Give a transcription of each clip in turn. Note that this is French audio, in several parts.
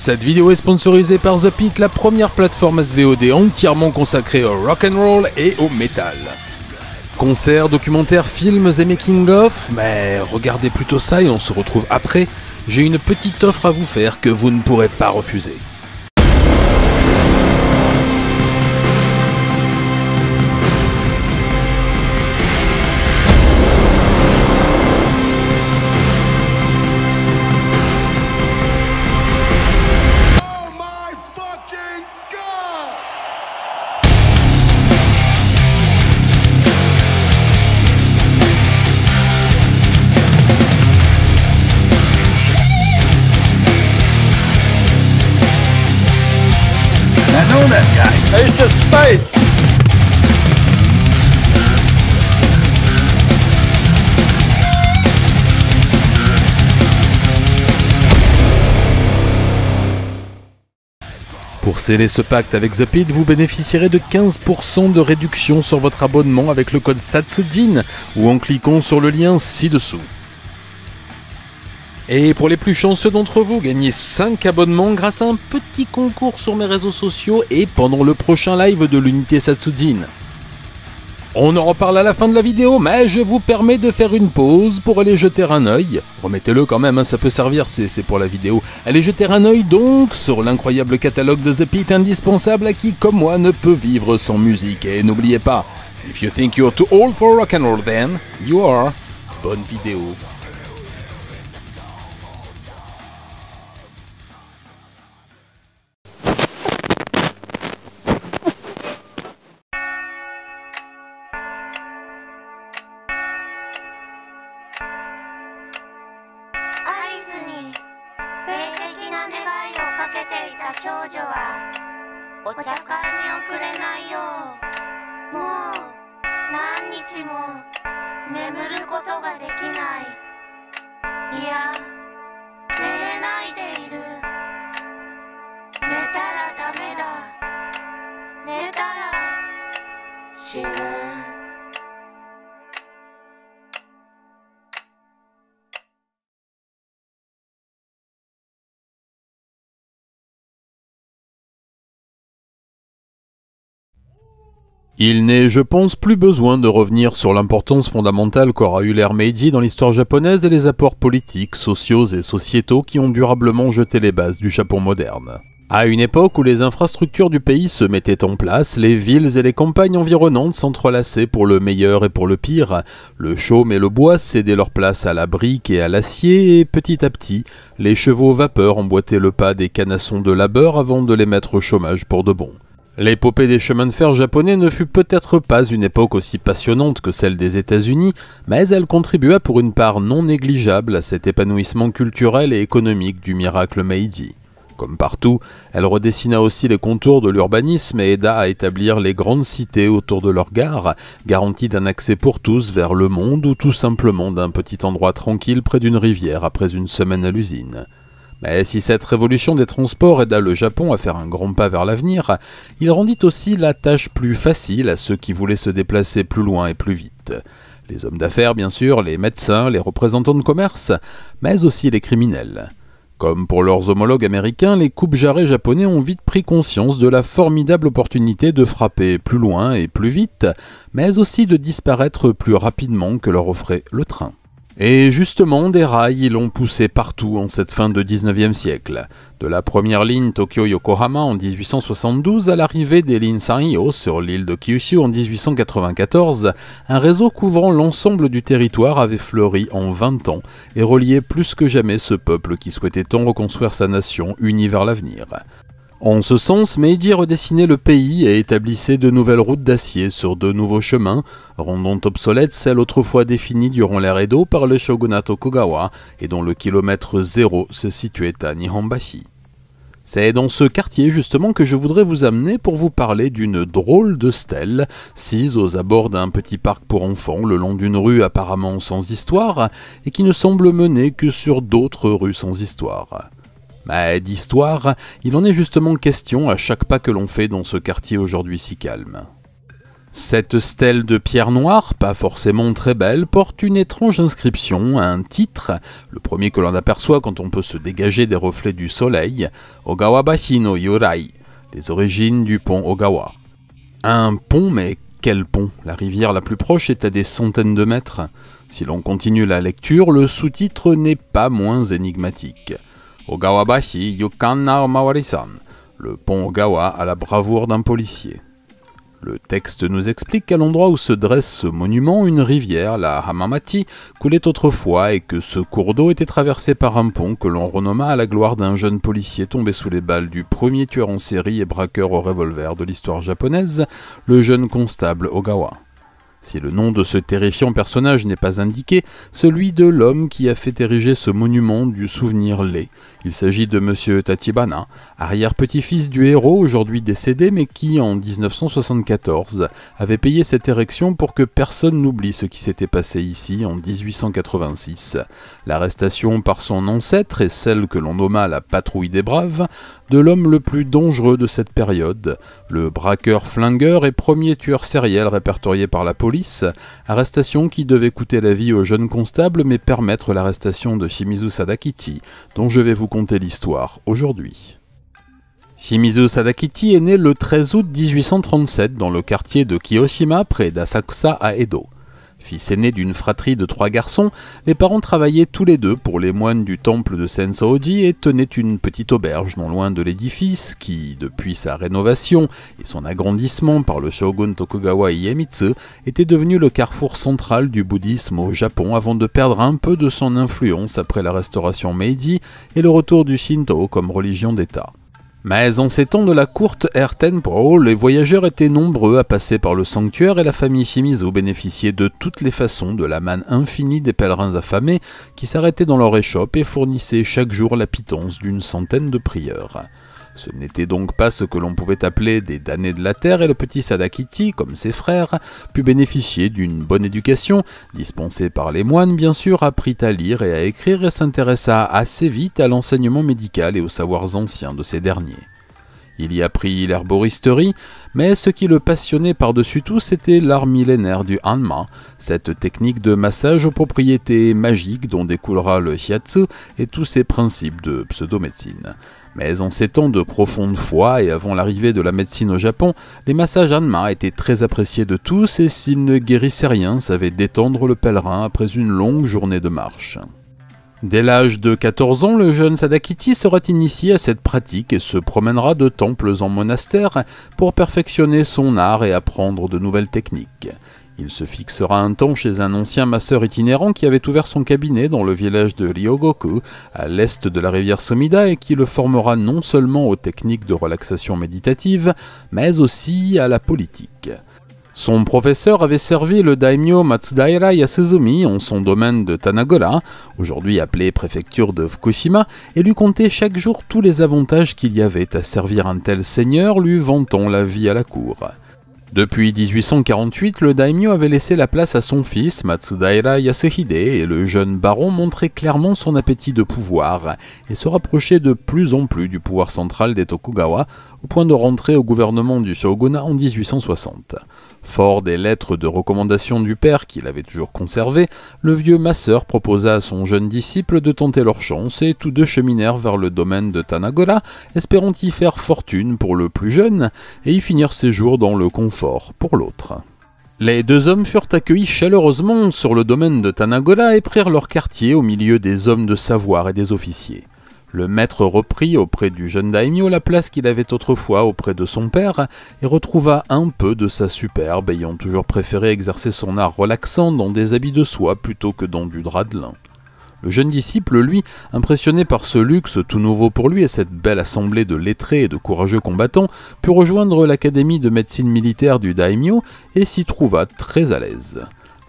Cette vidéo est sponsorisée par The Pit, la première plateforme SVOD entièrement consacrée au rock and roll et au metal. Concerts, documentaires, films et making-of, mais regardez plutôt ça et on se retrouve après. J'ai une petite offre à vous faire que vous ne pourrez pas refuser. Pour sceller ce pacte avec The Pit, vous bénéficierez de 15% de réduction sur votre abonnement avec le code SATSDIN ou en cliquant sur le lien ci-dessous. Et pour les plus chanceux d'entre vous, gagnez 5 abonnements grâce à un petit concours sur mes réseaux sociaux et pendant le prochain live de l'unité Satsudin. On en reparle à la fin de la vidéo, mais je vous permets de faire une pause pour aller jeter un œil. Remettez-le quand même, hein, ça peut servir, c'est pour la vidéo. Allez jeter un œil donc sur l'incroyable catalogue de The Pit indispensable à qui, comme moi, ne peut vivre sans musique. Et n'oubliez pas, if you think you're too old for rock and roll, then you are. Bonne vidéo. Il n'est, je pense, plus besoin de revenir sur l'importance fondamentale qu'aura eu l'ère Meiji dans l'histoire japonaise et les apports politiques, sociaux et sociétaux qui ont durablement jeté les bases du Japon moderne. À une époque où les infrastructures du pays se mettaient en place, les villes et les campagnes environnantes s'entrelassaient pour le meilleur et pour le pire, le chaume et le bois cédaient leur place à la brique et à l'acier, et petit à petit, les chevaux vapeurs emboîtaient le pas des canassons de labeur avant de les mettre au chômage pour de bon. L'épopée des chemins de fer japonais ne fut peut-être pas une époque aussi passionnante que celle des États-Unis, mais elle contribua pour une part non négligeable à cet épanouissement culturel et économique du miracle Meiji. Comme partout, elle redessina aussi les contours de l'urbanisme et aida à établir les grandes cités autour de leurs gares, garanties d'un accès pour tous vers le monde ou tout simplement d'un petit endroit tranquille près d'une rivière après une semaine à l'usine. Mais si cette révolution des transports aida le Japon à faire un grand pas vers l'avenir, il rendit aussi la tâche plus facile à ceux qui voulaient se déplacer plus loin et plus vite. Les hommes d'affaires, bien sûr, les médecins, les représentants de commerce, mais aussi les criminels. Comme pour leurs homologues américains, les coupes jarrets japonais ont vite pris conscience de la formidable opportunité de frapper plus loin et plus vite, mais aussi de disparaître plus rapidement que leur offrait le train. Et justement, des rails l'ont poussé partout en cette fin de 19e siècle. De la première ligne Tokyo-Yokohama en 1872 à l'arrivée des lignes Sanrio sur l'île de Kyushu en 1894, un réseau couvrant l'ensemble du territoire avait fleuri en 20 ans et reliait plus que jamais ce peuple qui souhaitait tant reconstruire sa nation unie vers l'avenir. En ce sens, Meiji redessinait le pays et établissait de nouvelles routes d'acier sur de nouveaux chemins, rendant obsolètes celles autrefois définies durant l'ère Edo par le shogunat Tokugawa et dont le kilomètre zéro se situait à Nihonbashi. C'est dans ce quartier justement que je voudrais vous amener pour vous parler d'une drôle de stèle, sise aux abords d'un petit parc pour enfants le long d'une rue apparemment sans histoire, et qui ne semble mener que sur d'autres rues sans histoire. Mais bah, d'histoire, il en est justement question à chaque pas que l'on fait dans ce quartier aujourd'hui si calme. Cette stèle de pierre noire, pas forcément très belle, porte une étrange inscription, un titre, le premier que l'on aperçoit quand on peut se dégager des reflets du soleil, Ogawabashi no Yorai, les origines du pont Ogawa. Un pont, mais quel pont La rivière la plus proche est à des centaines de mètres. Si l'on continue la lecture, le sous-titre n'est pas moins énigmatique. Ogawabashi Yukana Omawari-san, le pont Ogawa à la bravoure d'un policier. Le texte nous explique qu'à l'endroit où se dresse ce monument, une rivière, la Hamamati, coulait autrefois et que ce cours d'eau était traversé par un pont que l'on renomma à la gloire d'un jeune policier tombé sous les balles du premier tueur en série et braqueur au revolver de l'histoire japonaise, le jeune constable Ogawa. Si le nom de ce terrifiant personnage n'est pas indiqué, celui de l'homme qui a fait ériger ce monument du souvenir l'est, il s'agit de M. Tatibana, arrière-petit-fils du héros aujourd'hui décédé mais qui, en 1974, avait payé cette érection pour que personne n'oublie ce qui s'était passé ici en 1886. L'arrestation par son ancêtre et celle que l'on nomma la patrouille des braves de l'homme le plus dangereux de cette période, le braqueur flingueur et premier tueur sériel répertorié par la police, arrestation qui devait coûter la vie au jeune constable mais permettre l'arrestation de Shimizu Sadakichi, dont je vais vous vous l'histoire aujourd'hui. Shimizu Sadakichi est né le 13 août 1837 dans le quartier de Kiyoshima près d'Asakusa à Edo. Fils aîné d'une fratrie de trois garçons, les parents travaillaient tous les deux pour les moines du temple de Sensoji et tenaient une petite auberge non loin de l'édifice qui, depuis sa rénovation et son agrandissement par le shogun Tokugawa Iemitsu, était devenu le carrefour central du bouddhisme au Japon avant de perdre un peu de son influence après la restauration Meiji et le retour du Shinto comme religion d'État. Mais en ces temps de la courte Ertenbrohl, les voyageurs étaient nombreux à passer par le sanctuaire et la famille Shimizu bénéficiait de toutes les façons de la manne infinie des pèlerins affamés qui s'arrêtaient dans leur échoppe et fournissaient chaque jour la pitance d'une centaine de prieurs. Ce n'était donc pas ce que l'on pouvait appeler des damnés de la terre et le petit Sadakiti, comme ses frères, put bénéficier d'une bonne éducation, dispensée par les moines bien sûr, apprit à lire et à écrire et s'intéressa assez vite à l'enseignement médical et aux savoirs anciens de ces derniers. Il y apprit l'herboristerie, mais ce qui le passionnait par-dessus tout, c'était l'art millénaire du Hanma, cette technique de massage aux propriétés magiques dont découlera le shiatsu et tous ses principes de pseudo-médecine. Mais en ces temps de profonde foi et avant l'arrivée de la médecine au Japon, les massages Hanma étaient très appréciés de tous et s'ils ne guérissaient rien, savaient détendre le pèlerin après une longue journée de marche. Dès l'âge de 14 ans, le jeune Sadakichi sera initié à cette pratique et se promènera de temples en monastères pour perfectionner son art et apprendre de nouvelles techniques. Il se fixera un temps chez un ancien masseur itinérant qui avait ouvert son cabinet dans le village de Ryogoku, à l'est de la rivière Somida, et qui le formera non seulement aux techniques de relaxation méditative, mais aussi à la politique. Son professeur avait servi le daimyo Matsudaira Yasuzumi en son domaine de Tanagora, aujourd'hui appelé préfecture de Fukushima, et lui comptait chaque jour tous les avantages qu'il y avait à servir un tel seigneur, lui vantant la vie à la cour. Depuis 1848, le daimyo avait laissé la place à son fils Matsudaira Yasuhide et le jeune baron montrait clairement son appétit de pouvoir et se rapprochait de plus en plus du pouvoir central des Tokugawa au point de rentrer au gouvernement du shogunat en 1860. Fort des lettres de recommandation du père qu'il avait toujours conservées, le vieux masseur proposa à son jeune disciple de tenter leur chance et tous deux cheminèrent vers le domaine de Tanagola, espérant y faire fortune pour le plus jeune et y finir ses jours dans le confort pour l'autre. Les deux hommes furent accueillis chaleureusement sur le domaine de Tanagola et prirent leur quartier au milieu des hommes de savoir et des officiers. Le maître reprit auprès du jeune daimyo la place qu'il avait autrefois auprès de son père et retrouva un peu de sa superbe, ayant toujours préféré exercer son art relaxant dans des habits de soie plutôt que dans du drap de lin. Le jeune disciple, lui, impressionné par ce luxe tout nouveau pour lui et cette belle assemblée de lettrés et de courageux combattants, put rejoindre l'académie de médecine militaire du daimyo et s'y trouva très à l'aise.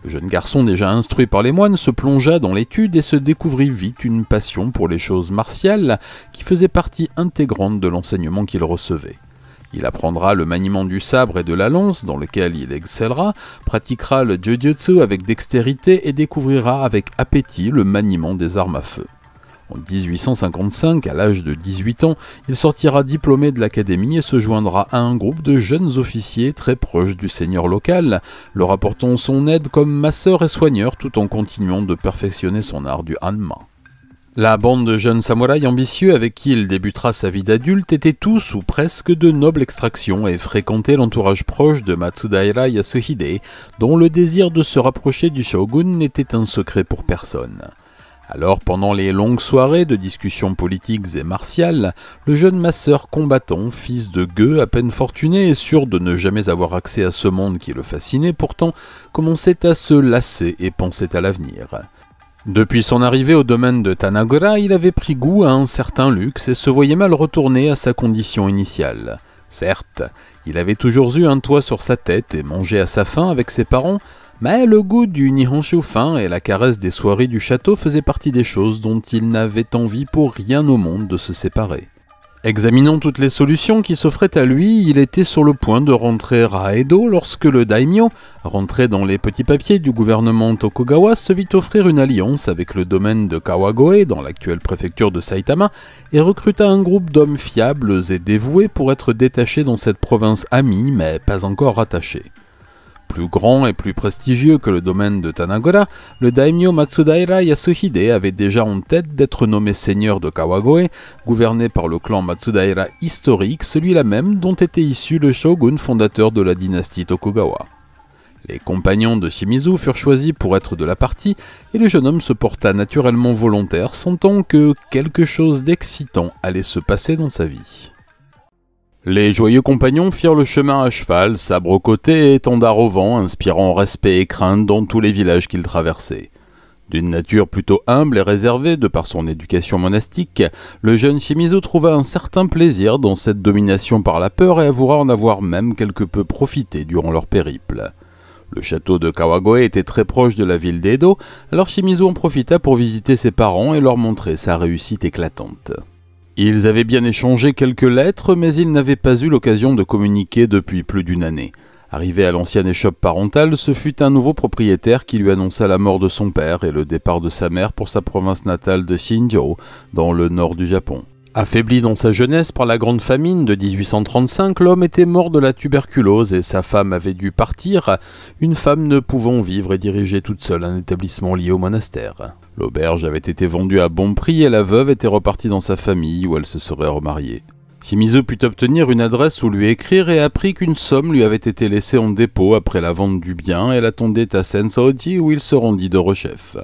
Le jeune garçon, déjà instruit par les moines, se plongea dans l'étude et se découvrit vite une passion pour les choses martiales qui faisait partie intégrante de l'enseignement qu'il recevait. Il apprendra le maniement du sabre et de la lance, dans lequel il excellera, pratiquera le jiu-jitsu avec dextérité et découvrira avec appétit le maniement des armes à feu. En 1855, à l'âge de 18 ans, il sortira diplômé de l'académie et se joindra à un groupe de jeunes officiers très proches du seigneur local, leur apportant son aide comme masseur et soigneur tout en continuant de perfectionner son art du hanma. La bande de jeunes samouraïs ambitieux avec qui il débutera sa vie d'adulte étaient tous ou presque de noble extraction et fréquentaient l'entourage proche de Matsudaira Yasuhide, dont le désir de se rapprocher du shogun n'était un secret pour personne. Alors pendant les longues soirées de discussions politiques et martiales, le jeune masseur combattant, fils de gueux à peine fortuné et sûr de ne jamais avoir accès à ce monde qui le fascinait pourtant, commençait à se lasser et pensait à l'avenir. Depuis son arrivée au domaine de Tanagora, il avait pris goût à un certain luxe et se voyait mal retourné à sa condition initiale. Certes, il avait toujours eu un toit sur sa tête et mangé à sa faim avec ses parents, mais le goût du nihonshu fin et la caresse des soirées du château faisaient partie des choses dont il n'avait envie pour rien au monde de se séparer. Examinant toutes les solutions qui s'offraient à lui, il était sur le point de rentrer à Edo lorsque le daimyo, rentré dans les petits papiers du gouvernement Tokugawa, se vit offrir une alliance avec le domaine de Kawagoe dans l'actuelle préfecture de Saitama et recruta un groupe d'hommes fiables et dévoués pour être détachés dans cette province amie mais pas encore rattachée. Plus grand et plus prestigieux que le domaine de Tanagora, le daimyo Matsudaira Yasuhide avait déjà en tête d'être nommé seigneur de Kawagoe, gouverné par le clan Matsudaira historique, celui-là même dont était issu le shogun fondateur de la dynastie Tokugawa. Les compagnons de Shimizu furent choisis pour être de la partie, et le jeune homme se porta naturellement volontaire, sentant que quelque chose d'excitant allait se passer dans sa vie. Les joyeux compagnons firent le chemin à cheval, sabre au côté et étendard au vent, inspirant respect et crainte dans tous les villages qu'ils traversaient. D'une nature plutôt humble et réservée de par son éducation monastique, le jeune Shimizu trouva un certain plaisir dans cette domination par la peur et avouera en avoir même quelque peu profité durant leur périple. Le château de Kawagoe était très proche de la ville d'Edo, alors Shimizu en profita pour visiter ses parents et leur montrer sa réussite éclatante. Ils avaient bien échangé quelques lettres, mais ils n'avaient pas eu l'occasion de communiquer depuis plus d'une année. Arrivé à l'ancienne échoppe parentale, ce fut un nouveau propriétaire qui lui annonça la mort de son père et le départ de sa mère pour sa province natale de Shinjo, dans le nord du Japon. Affaibli dans sa jeunesse par la grande famine de 1835, l'homme était mort de la tuberculose et sa femme avait dû partir, une femme ne pouvant vivre et diriger toute seule un établissement lié au monastère. L'auberge avait été vendue à bon prix et la veuve était repartie dans sa famille où elle se serait remariée. Shimizu put obtenir une adresse où lui écrire et apprit qu'une somme lui avait été laissée en dépôt après la vente du bien et l'attendait à Sensoji où il se rendit de rechef.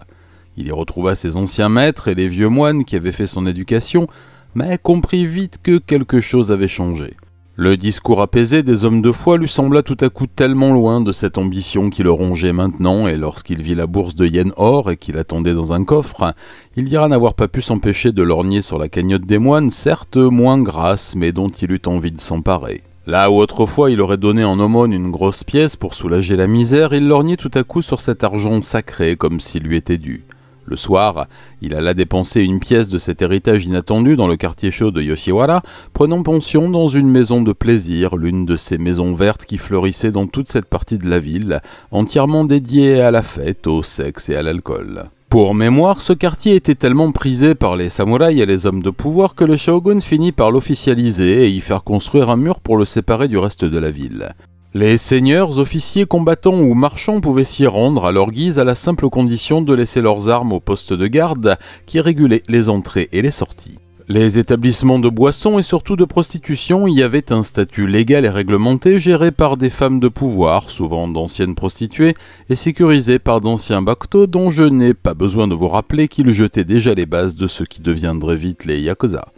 Il y retrouva ses anciens maîtres et les vieux moines qui avaient fait son éducation, mais comprit vite que quelque chose avait changé. Le discours apaisé des hommes de foi lui sembla tout à coup tellement loin de cette ambition qui le rongeait maintenant, et lorsqu'il vit la bourse de yen or et qu'il attendait dans un coffre, il dira n'avoir pas pu s'empêcher de lorgner sur la cagnotte des moines, certes moins grasse, mais dont il eut envie de s'emparer. Là où autrefois il aurait donné en aumône une grosse pièce pour soulager la misère, il lorgnait tout à coup sur cet argent sacré comme s'il lui était dû. Le soir, il alla dépenser une pièce de cet héritage inattendu dans le quartier chaud de Yoshiwara, prenant pension dans une maison de plaisir, l'une de ces maisons vertes qui fleurissaient dans toute cette partie de la ville, entièrement dédiée à la fête, au sexe et à l'alcool. Pour mémoire, ce quartier était tellement prisé par les samouraïs et les hommes de pouvoir que le shogun finit par l'officialiser et y faire construire un mur pour le séparer du reste de la ville. Les seigneurs, officiers, combattants ou marchands pouvaient s'y rendre à leur guise à la simple condition de laisser leurs armes au poste de garde qui régulait les entrées et les sorties. Les établissements de boissons et surtout de prostitution y avaient un statut légal et réglementé géré par des femmes de pouvoir, souvent d'anciennes prostituées, et sécurisé par d'anciens bactos dont je n'ai pas besoin de vous rappeler qu'ils jetaient déjà les bases de ce qui deviendrait vite les Yakuza.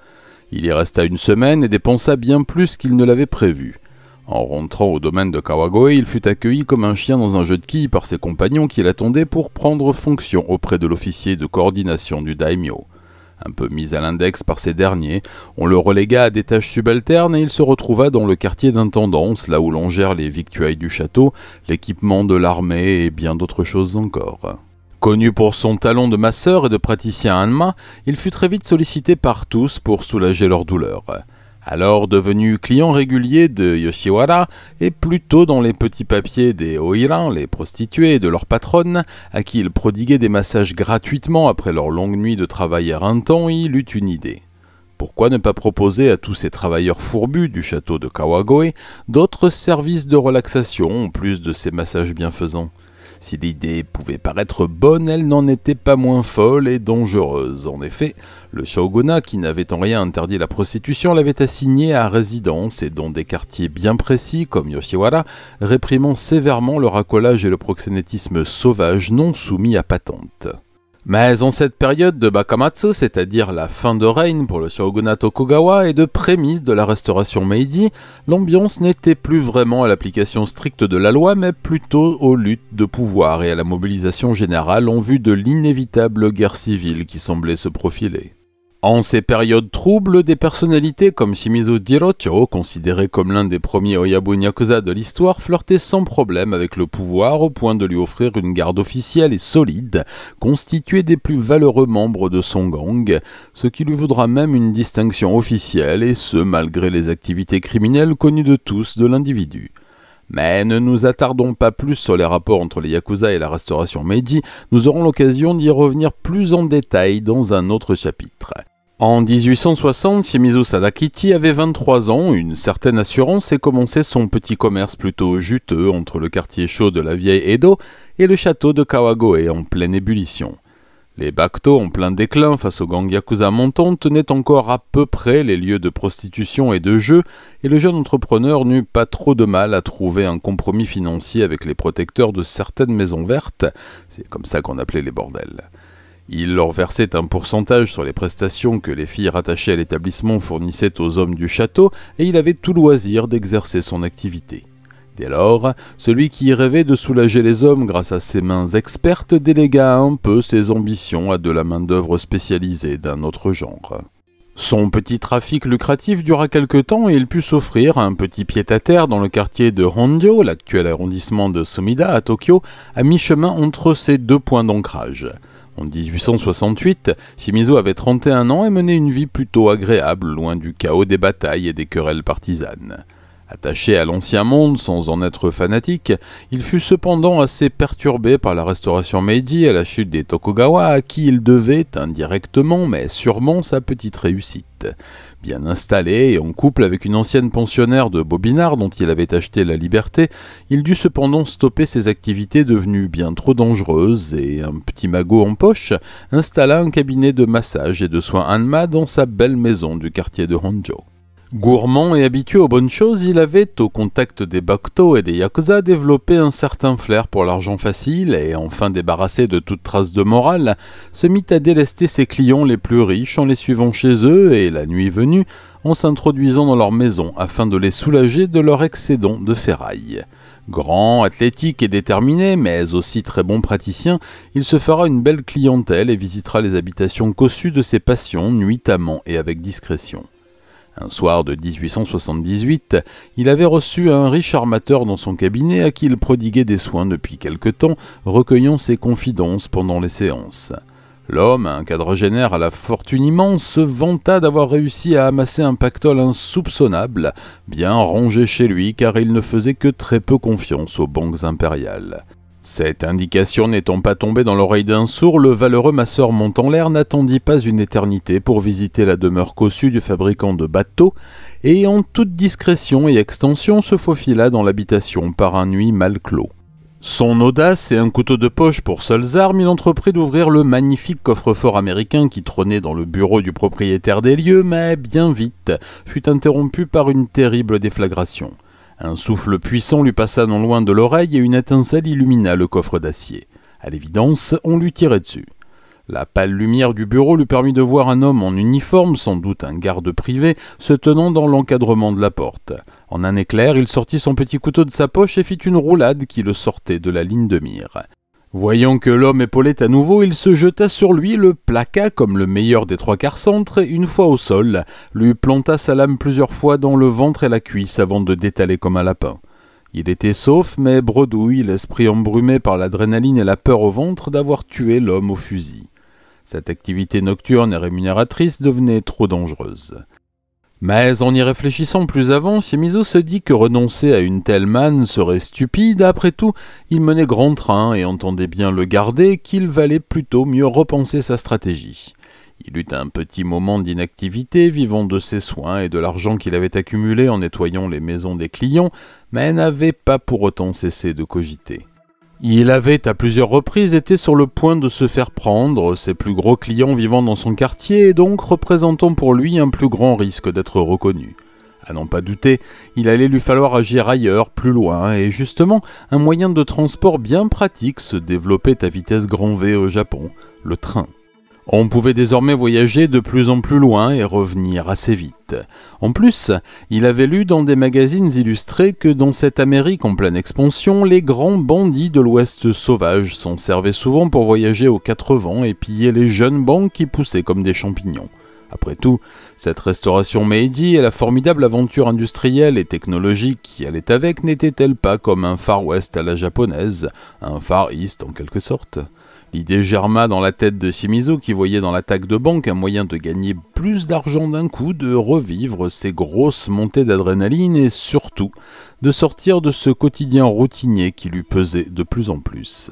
Il y resta une semaine et dépensa bien plus qu'il ne l'avait prévu. En rentrant au domaine de Kawagoe, il fut accueilli comme un chien dans un jeu de quilles par ses compagnons qui l'attendaient pour prendre fonction auprès de l'officier de coordination du daimyo. Un peu mis à l'index par ces derniers, on le relégua à des tâches subalternes et il se retrouva dans le quartier d'intendance, là où l'on gère les victuailles du château, l'équipement de l'armée et bien d'autres choses encore. Connu pour son talent de masseur et de praticien Hanma, il fut très vite sollicité par tous pour soulager leurs douleurs alors devenu client régulier de Yoshiwara et plutôt dans les petits papiers des Oiran, les prostituées et de leurs patronne à qui il prodiguait des massages gratuitement après leur longue nuit de travail temps, il eut une idée. Pourquoi ne pas proposer à tous ces travailleurs fourbus du château de Kawagoe d'autres services de relaxation en plus de ces massages bienfaisants si l'idée pouvait paraître bonne, elle n'en était pas moins folle et dangereuse. En effet, le shogunat, qui n'avait en rien interdit la prostitution, l'avait assignée à résidence et dans des quartiers bien précis comme Yoshiwara, réprimant sévèrement le racolage et le proxénétisme sauvage non soumis à patente. Mais en cette période de Bakamatsu, c'est-à-dire la fin de règne pour le shogunat Tokugawa et de prémices de la restauration Meiji, l'ambiance n'était plus vraiment à l'application stricte de la loi, mais plutôt aux luttes de pouvoir et à la mobilisation générale en vue de l'inévitable guerre civile qui semblait se profiler. En ces périodes troubles, des personnalités comme Shimizu Jirōchō, considéré comme l'un des premiers Oyabu Yakuza de l'histoire, flirtaient sans problème avec le pouvoir au point de lui offrir une garde officielle et solide, constituée des plus valeureux membres de son gang, ce qui lui vaudra même une distinction officielle, et ce malgré les activités criminelles connues de tous de l'individu. Mais ne nous attardons pas plus sur les rapports entre les Yakuza et la restauration Meiji, nous aurons l'occasion d'y revenir plus en détail dans un autre chapitre. En 1860, Shimizu Sadakichi avait 23 ans, une certaine assurance et commençait son petit commerce plutôt juteux entre le quartier chaud de la vieille Edo et le château de Kawagoe en pleine ébullition. Les Bactos, en plein déclin face aux gang Yakuza montants, tenaient encore à peu près les lieux de prostitution et de jeu, et le jeune entrepreneur n'eut pas trop de mal à trouver un compromis financier avec les protecteurs de certaines maisons vertes, c'est comme ça qu'on appelait les bordels. Il leur versait un pourcentage sur les prestations que les filles rattachées à l'établissement fournissaient aux hommes du château, et il avait tout loisir d'exercer son activité. Dès lors, celui qui rêvait de soulager les hommes grâce à ses mains expertes délégua un peu ses ambitions à de la main-d'œuvre spécialisée d'un autre genre. Son petit trafic lucratif dura quelque temps et il put s'offrir un petit pied-à-terre dans le quartier de Hondyo, l'actuel arrondissement de Sumida à Tokyo, à mi-chemin entre ces deux points d'ancrage. En 1868, Shimizu avait 31 ans et menait une vie plutôt agréable, loin du chaos des batailles et des querelles partisanes. Attaché à l'ancien monde sans en être fanatique, il fut cependant assez perturbé par la restauration Meiji à la chute des Tokugawa à qui il devait indirectement mais sûrement sa petite réussite. Bien installé et en couple avec une ancienne pensionnaire de Bobinard dont il avait acheté la liberté, il dut cependant stopper ses activités devenues bien trop dangereuses et un petit magot en poche installa un cabinet de massage et de soins Hanma dans sa belle maison du quartier de Honjo. Gourmand et habitué aux bonnes choses, il avait, au contact des Bakto et des Yakuza, développé un certain flair pour l'argent facile et, enfin débarrassé de toute trace de morale, se mit à délester ses clients les plus riches en les suivant chez eux et, la nuit venue, en s'introduisant dans leur maison afin de les soulager de leur excédent de ferraille. Grand, athlétique et déterminé, mais aussi très bon praticien, il se fera une belle clientèle et visitera les habitations cossues de ses patients nuitamment et avec discrétion. Un soir de 1878, il avait reçu un riche armateur dans son cabinet à qui il prodiguait des soins depuis quelque temps, recueillant ses confidences pendant les séances. L'homme, un quadragénaire à la fortune immense, se vanta d'avoir réussi à amasser un pactole insoupçonnable, bien rangé chez lui car il ne faisait que très peu confiance aux banques impériales. Cette indication n'étant pas tombée dans l'oreille d'un sourd, le valeureux masseur l'air n'attendit pas une éternité pour visiter la demeure cossue du fabricant de bateaux, et en toute discrétion et extension se faufila dans l'habitation par un nuit mal clos. Son audace et un couteau de poche pour seules armes, il entreprit d'ouvrir le magnifique coffre-fort américain qui trônait dans le bureau du propriétaire des lieux, mais bien vite fut interrompu par une terrible déflagration. Un souffle puissant lui passa non loin de l'oreille et une étincelle illumina le coffre d'acier. À l'évidence, on lui tirait dessus. La pâle lumière du bureau lui permit de voir un homme en uniforme, sans doute un garde privé, se tenant dans l'encadrement de la porte. En un éclair, il sortit son petit couteau de sa poche et fit une roulade qui le sortait de la ligne de mire. Voyant que l'homme épaulait à nouveau, il se jeta sur lui, le plaqua comme le meilleur des trois quarts centres, une fois au sol, lui planta sa lame plusieurs fois dans le ventre et la cuisse avant de détaler comme un lapin. Il était sauf, mais bredouille, l'esprit embrumé par l'adrénaline et la peur au ventre d'avoir tué l'homme au fusil. Cette activité nocturne et rémunératrice devenait trop dangereuse. Mais en y réfléchissant plus avant, Siemizo se dit que renoncer à une telle manne serait stupide, après tout, il menait grand train et entendait bien le garder qu'il valait plutôt mieux repenser sa stratégie. Il eut un petit moment d'inactivité, vivant de ses soins et de l'argent qu'il avait accumulé en nettoyant les maisons des clients, mais n'avait pas pour autant cessé de cogiter. Il avait à plusieurs reprises été sur le point de se faire prendre, ses plus gros clients vivant dans son quartier et donc représentant pour lui un plus grand risque d'être reconnu. À n'en pas douter, il allait lui falloir agir ailleurs, plus loin, et justement, un moyen de transport bien pratique se développait à vitesse grand V au Japon, le train. On pouvait désormais voyager de plus en plus loin et revenir assez vite. En plus, il avait lu dans des magazines illustrés que dans cette Amérique en pleine expansion, les grands bandits de l'Ouest sauvage s'en servaient souvent pour voyager aux quatre vents et piller les jeunes banques qui poussaient comme des champignons. Après tout, cette restauration Meiji et la formidable aventure industrielle et technologique qui allait avec n'étaient-elles pas comme un Far West à la japonaise, un Far East en quelque sorte L'idée germa dans la tête de Shimizu qui voyait dans l'attaque de banque un moyen de gagner plus d'argent d'un coup, de revivre ses grosses montées d'adrénaline et surtout de sortir de ce quotidien routinier qui lui pesait de plus en plus.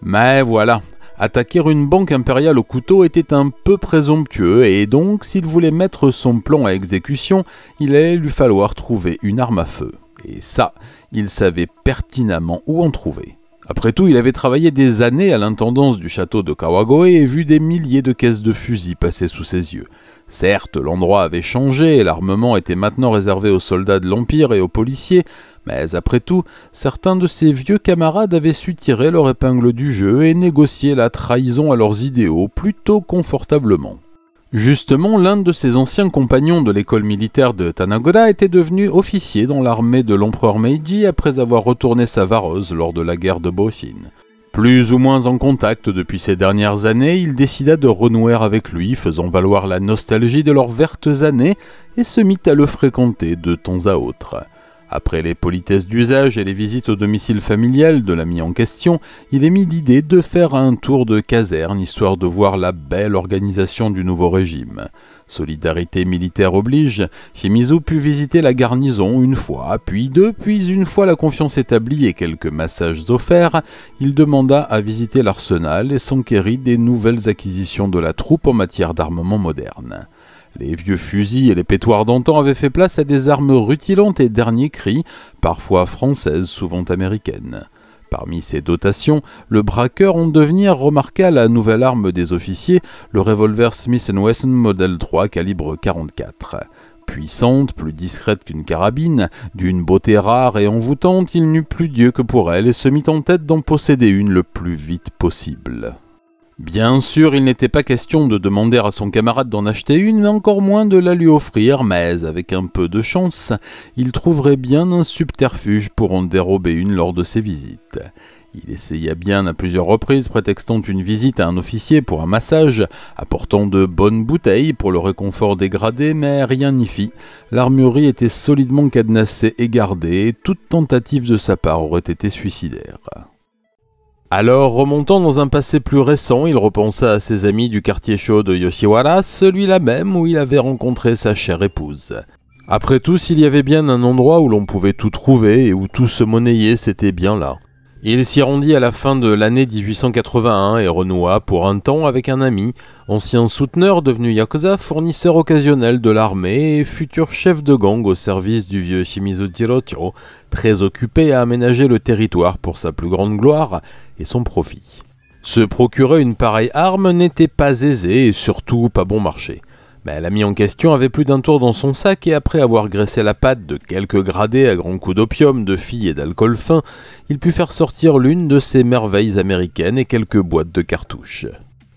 Mais voilà, attaquer une banque impériale au couteau était un peu présomptueux et donc s'il voulait mettre son plan à exécution, il allait lui falloir trouver une arme à feu. Et ça, il savait pertinemment où en trouver. Après tout, il avait travaillé des années à l'intendance du château de Kawagoe et vu des milliers de caisses de fusils passer sous ses yeux. Certes, l'endroit avait changé et l'armement était maintenant réservé aux soldats de l'Empire et aux policiers, mais après tout, certains de ses vieux camarades avaient su tirer leur épingle du jeu et négocier la trahison à leurs idéaux plutôt confortablement. Justement, l'un de ses anciens compagnons de l'école militaire de Tanagora était devenu officier dans l'armée de l'empereur Meiji après avoir retourné sa vareuse lors de la guerre de Bosin. Plus ou moins en contact depuis ces dernières années, il décida de renouer avec lui, faisant valoir la nostalgie de leurs vertes années, et se mit à le fréquenter de temps à autre. Après les politesses d'usage et les visites au domicile familial de l'ami en question, il émit l'idée de faire un tour de caserne histoire de voir la belle organisation du nouveau régime. Solidarité militaire oblige, Shimizu put visiter la garnison une fois, puis deux, puis une fois la confiance établie et quelques massages offerts, il demanda à visiter l'arsenal et s'enquérit des nouvelles acquisitions de la troupe en matière d'armement moderne. Les vieux fusils et les pétoirs d'antan avaient fait place à des armes rutilantes et derniers cris, parfois françaises, souvent américaines. Parmi ces dotations, le braqueur en devenir remarqua la nouvelle arme des officiers, le revolver Smith Wesson Model 3 calibre 44. Puissante, plus discrète qu'une carabine, d'une beauté rare et envoûtante, il n'eut plus Dieu que pour elle et se mit en tête d'en posséder une le plus vite possible. Bien sûr, il n'était pas question de demander à son camarade d'en acheter une, mais encore moins de la lui offrir, mais avec un peu de chance, il trouverait bien un subterfuge pour en dérober une lors de ses visites. Il essaya bien à plusieurs reprises, prétextant une visite à un officier pour un massage, apportant de bonnes bouteilles pour le réconfort dégradé, mais rien n'y fit. L'armurerie était solidement cadenassée et gardée, et toute tentative de sa part aurait été suicidaire. Alors, remontant dans un passé plus récent, il repensa à ses amis du quartier chaud de Yoshiwara, celui-là même où il avait rencontré sa chère épouse. Après tout, s'il y avait bien un endroit où l'on pouvait tout trouver et où tout se monnayer, c'était bien là. Il s'y rendit à la fin de l'année 1881 et renoua pour un temps avec un ami, ancien souteneur devenu yakuza, fournisseur occasionnel de l'armée et futur chef de gang au service du vieux Shimizu très occupé à aménager le territoire pour sa plus grande gloire et son profit. Se procurer une pareille arme n'était pas aisé et surtout pas bon marché. Mais ben, l'ami en question avait plus d'un tour dans son sac et après avoir graissé la patte de quelques gradés à grands coups d'opium, de filles et d'alcool fin, il put faire sortir l'une de ses merveilles américaines et quelques boîtes de cartouches.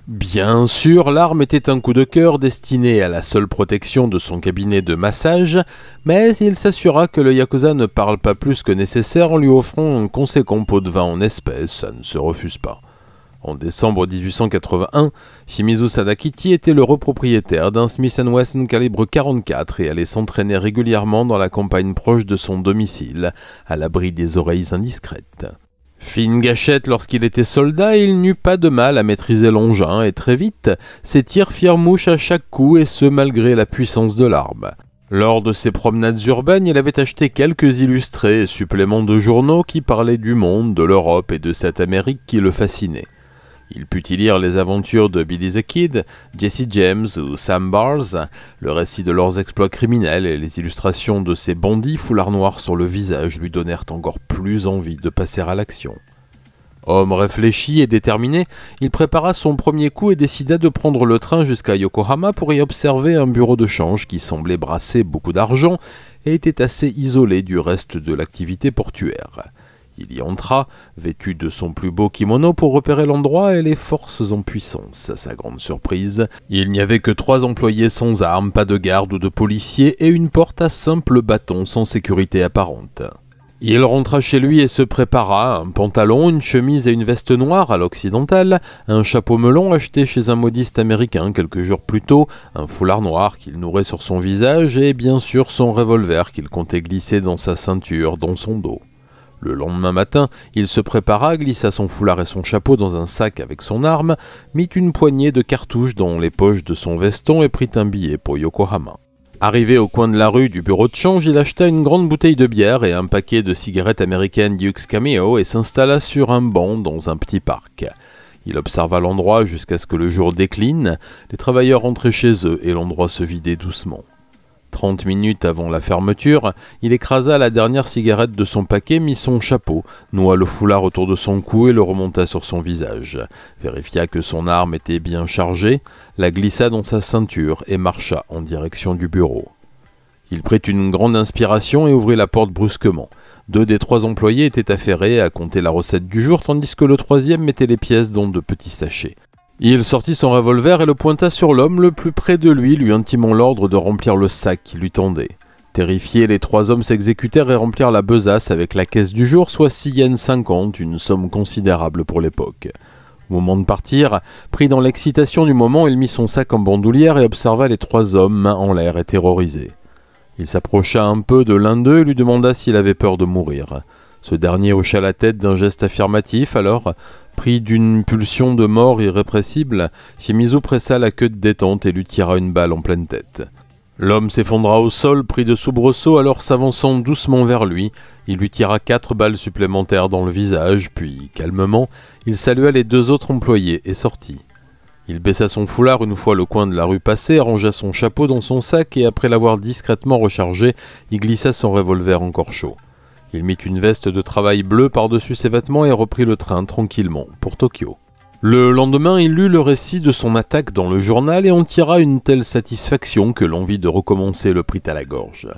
Bien sûr, l'arme était un coup de cœur destiné à la seule protection de son cabinet de massage, mais il s'assura que le Yakuza ne parle pas plus que nécessaire en lui offrant un conséquent pot de vin en espèces, ça ne se refuse pas. En décembre 1881, Shimizu Sadakichi était le repropriétaire d'un Smith Wesson calibre 44 et allait s'entraîner régulièrement dans la campagne proche de son domicile, à l'abri des oreilles indiscrètes. Fine gâchette lorsqu'il était soldat, il n'eut pas de mal à maîtriser l'engin et très vite, ses tirs firent mouche à chaque coup et ce malgré la puissance de l'arme. Lors de ses promenades urbaines, il avait acheté quelques illustrés et suppléments de journaux qui parlaient du monde, de l'Europe et de cette Amérique qui le fascinait. Il put y lire les aventures de Billy the Kid, Jesse James ou Sam Bars, le récit de leurs exploits criminels et les illustrations de ces bandits foulards noirs sur le visage lui donnèrent encore plus envie de passer à l'action. Homme réfléchi et déterminé, il prépara son premier coup et décida de prendre le train jusqu'à Yokohama pour y observer un bureau de change qui semblait brasser beaucoup d'argent et était assez isolé du reste de l'activité portuaire. Il y entra, vêtu de son plus beau kimono pour repérer l'endroit et les forces en puissance. À sa grande surprise, il n'y avait que trois employés sans armes, pas de garde ou de policiers et une porte à simple bâton sans sécurité apparente. Il rentra chez lui et se prépara un pantalon, une chemise et une veste noire à l'occidental, un chapeau melon acheté chez un modiste américain quelques jours plus tôt, un foulard noir qu'il nourrait sur son visage et bien sûr son revolver qu'il comptait glisser dans sa ceinture, dans son dos. Le lendemain matin, il se prépara, glissa son foulard et son chapeau dans un sac avec son arme, mit une poignée de cartouches dans les poches de son veston et prit un billet pour Yokohama. Arrivé au coin de la rue du bureau de change, il acheta une grande bouteille de bière et un paquet de cigarettes américaines Duke's Cameo et s'installa sur un banc dans un petit parc. Il observa l'endroit jusqu'à ce que le jour décline, les travailleurs rentraient chez eux et l'endroit se vidait doucement. Trente minutes avant la fermeture, il écrasa la dernière cigarette de son paquet, mit son chapeau, noua le foulard autour de son cou et le remonta sur son visage, vérifia que son arme était bien chargée, la glissa dans sa ceinture et marcha en direction du bureau. Il prit une grande inspiration et ouvrit la porte brusquement. Deux des trois employés étaient affairés à compter la recette du jour, tandis que le troisième mettait les pièces dans de petits sachets. Il sortit son revolver et le pointa sur l'homme le plus près de lui, lui intimant l'ordre de remplir le sac qui lui tendait. Terrifiés, les trois hommes s'exécutèrent et remplirent la besace avec la caisse du jour, soit six yens cinquante, une somme considérable pour l'époque. Au moment de partir, pris dans l'excitation du moment, il mit son sac en bandoulière et observa les trois hommes, mains en l'air et terrorisés. Il s'approcha un peu de l'un d'eux et lui demanda s'il avait peur de mourir. Ce dernier hocha la tête d'un geste affirmatif, alors, pris d'une pulsion de mort irrépressible, Shimizu pressa la queue de détente et lui tira une balle en pleine tête. L'homme s'effondra au sol, pris de soubresauts, alors s'avançant doucement vers lui, il lui tira quatre balles supplémentaires dans le visage, puis, calmement, il salua les deux autres employés et sortit. Il baissa son foulard une fois le coin de la rue passé, rangea son chapeau dans son sac et après l'avoir discrètement rechargé, il glissa son revolver encore chaud. Il mit une veste de travail bleue par-dessus ses vêtements et reprit le train tranquillement pour Tokyo. Le lendemain, il lut le récit de son attaque dans le journal et en tira une telle satisfaction que l'envie de recommencer le prit à la gorge.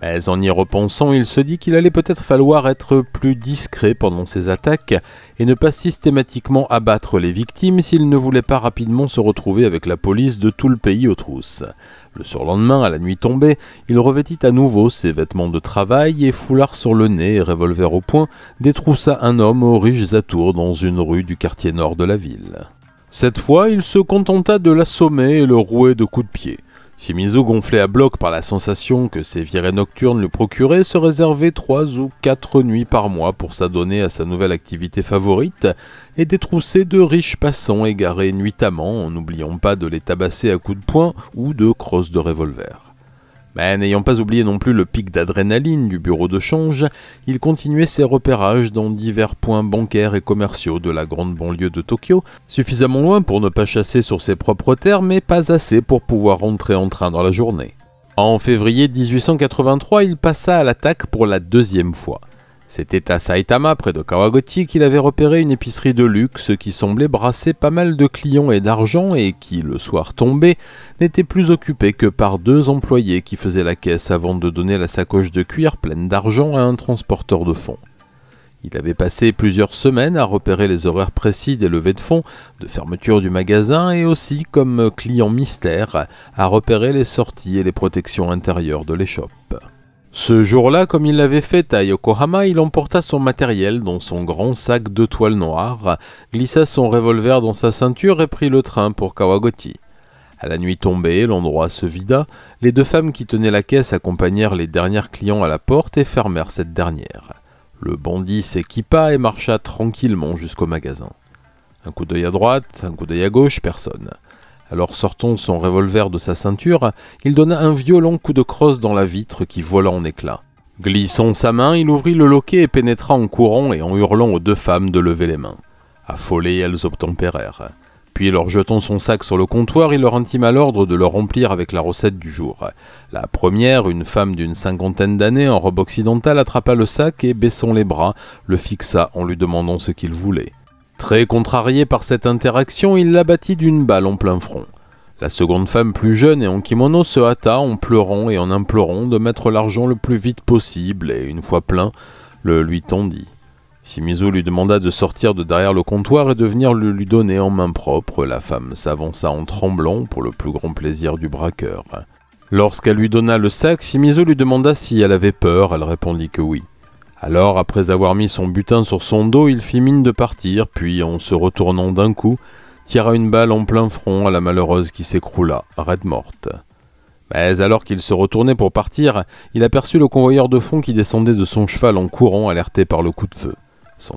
Mais en y repensant, il se dit qu'il allait peut-être falloir être plus discret pendant ses attaques et ne pas systématiquement abattre les victimes s'il ne voulait pas rapidement se retrouver avec la police de tout le pays aux trousses. Le surlendemain, à la nuit tombée, il revêtit à nouveau ses vêtements de travail et foulard sur le nez et revolver au poing, détroussa un homme aux riches atours dans une rue du quartier nord de la ville. Cette fois, il se contenta de l'assommer et le rouer de coups de pied. Shimizu, gonflé à bloc par la sensation que ses virées nocturnes lui procuraient, se réservait trois ou quatre nuits par mois pour s'adonner à sa nouvelle activité favorite et détrousser de riches passants égarés nuitamment en n'oubliant pas de les tabasser à coups de poing ou de crosse de revolver. Mais n'ayant pas oublié non plus le pic d'adrénaline du bureau de change, il continuait ses repérages dans divers points bancaires et commerciaux de la grande banlieue de Tokyo, suffisamment loin pour ne pas chasser sur ses propres terres, mais pas assez pour pouvoir rentrer en train dans la journée. En février 1883, il passa à l'attaque pour la deuxième fois. C'était à Saitama, près de Kawaguchi, qu'il avait repéré une épicerie de luxe qui semblait brasser pas mal de clients et d'argent et qui, le soir tombé, n'était plus occupée que par deux employés qui faisaient la caisse avant de donner la sacoche de cuir pleine d'argent à un transporteur de fonds. Il avait passé plusieurs semaines à repérer les horaires précis des levées de fonds, de fermeture du magasin et aussi, comme client mystère, à repérer les sorties et les protections intérieures de l'échoppe. Ce jour-là, comme il l'avait fait à Yokohama, il emporta son matériel dans son grand sac de toile noire, glissa son revolver dans sa ceinture et prit le train pour Kawaguchi. À la nuit tombée, l'endroit se vida, les deux femmes qui tenaient la caisse accompagnèrent les derniers clients à la porte et fermèrent cette dernière. Le bandit s'équipa et marcha tranquillement jusqu'au magasin. Un coup d'œil à droite, un coup d'œil à gauche, personne. Alors sortant son revolver de sa ceinture, il donna un violent coup de crosse dans la vitre qui vola en éclats. Glissant sa main, il ouvrit le loquet et pénétra en courant et en hurlant aux deux femmes de lever les mains. Affolées, elles obtempérèrent. Puis, leur jetant son sac sur le comptoir, il leur intima l'ordre de le remplir avec la recette du jour. La première, une femme d'une cinquantaine d'années en robe occidentale, attrapa le sac et, baissant les bras, le fixa en lui demandant ce qu'il voulait. Très contrarié par cette interaction, il l'a l'abattit d'une balle en plein front. La seconde femme plus jeune et en kimono se hâta en pleurant et en implorant de mettre l'argent le plus vite possible et une fois plein, le lui tendit. Shimizu lui demanda de sortir de derrière le comptoir et de venir le lui donner en main propre. La femme s'avança en tremblant pour le plus grand plaisir du braqueur. Lorsqu'elle lui donna le sac, Shimizu lui demanda si elle avait peur. Elle répondit que oui. Alors, après avoir mis son butin sur son dos, il fit mine de partir, puis, en se retournant d'un coup, tira une balle en plein front à la malheureuse qui s'écroula, raide morte. Mais alors qu'il se retournait pour partir, il aperçut le convoyeur de fond qui descendait de son cheval en courant, alerté par le coup de feu.